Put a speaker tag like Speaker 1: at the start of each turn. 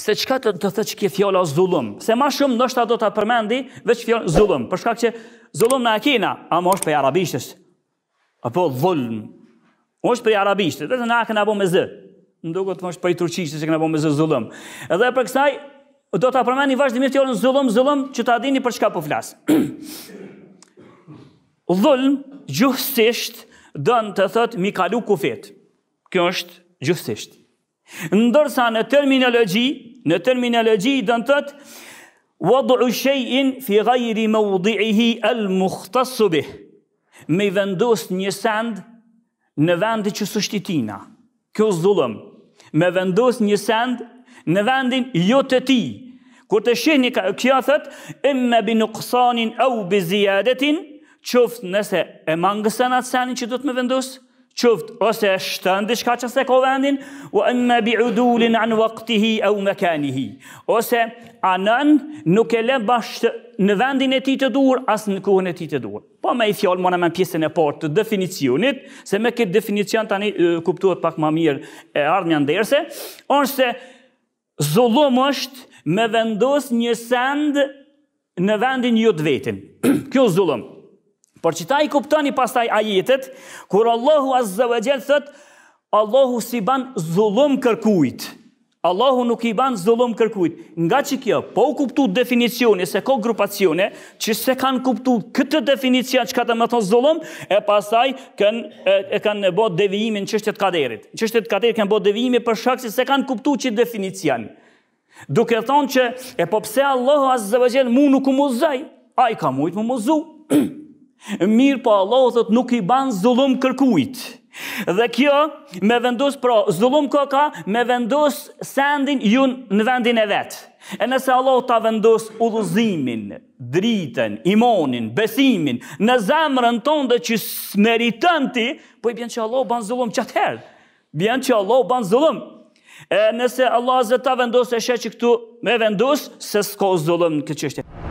Speaker 1: Se çka të të thotë çka fjala zullum. Se më shumë ndoshta do ta përmendi veç fjalë zullum, për shkak se zullum na akina, a është për arabishtes. Apo zullum. është për arabishtes, vetëm na akina apo me z. Në dogo të mos për turqishtes që na me z zullum. Edhe për kësaj do ta përmendi vazhdimisht fjalën zullum, zullum që ta dini për çka po flas. zullum gjithsesht do të thotë mi kalu kufit. Kjo është gjithsesht. Ndërsa në terminologji në terminologji do të thotë wad'u shay'in fi ghayri mawdi'ihi al-mukhtass bih. Me vendos një send në vend që s'është Kjo zullëm. Me vendos një send në vendin jo të ti. Kur të shihni ka kjo thot, bi nuqsanin au bi ziyadatin, qoftë nëse e mangëson atë sanin që do të vendosë, qoftë ose e shtën diçka që s'e ka vendin, u an bi udul an waqtihi au makanihi. Ose anan nuk e le bash në vendin e tij të duhur as në kohën e tij të duhur. Po më i fjal më në më pjesën e parë të definicionit, se me këtë definicion tani kuptohet pak më mirë e një ndërse, ose zullum është me vendos një send në vendin jo të vetin. Kjo zullum. Por që ta i kuptoni pastaj ajetet, ajitet, kur Allahu azze vë gjelë thët, Allahu si ban zullum kërkujt. Allahu nuk i ban zullum kërkujt. Nga që kjo, po u kuptu definicioni, se ko grupacione, që se kanë kuptu këtë definicion që ka të më thonë zullum, e pasaj taj e kanë në devijimin qështet shtetë kaderit. Që shtetë kaderit kanë botë devijimin për shakë që se kanë kuptu që definicion. Duk e thonë që, e po pse Allahu azze vë mu nuk u muzaj, a i ka mujtë mu muzu, Mirë po Allah thot nuk i ban zullum kërkujt. Dhe kjo me vendos pra zullum koka me vendos sendin ju në vendin e vet. E nëse Allah ta vendos udhëzimin, dritën, imonin, besimin në zemrën tonë dhe që smeritën ti, po i bjen që Allah ban zullum qatëherë. Bjen që Allah ban zullum. E nëse Allah zë ta vendus e shë që këtu me vendos, se s'ko zullum në këtë qështje.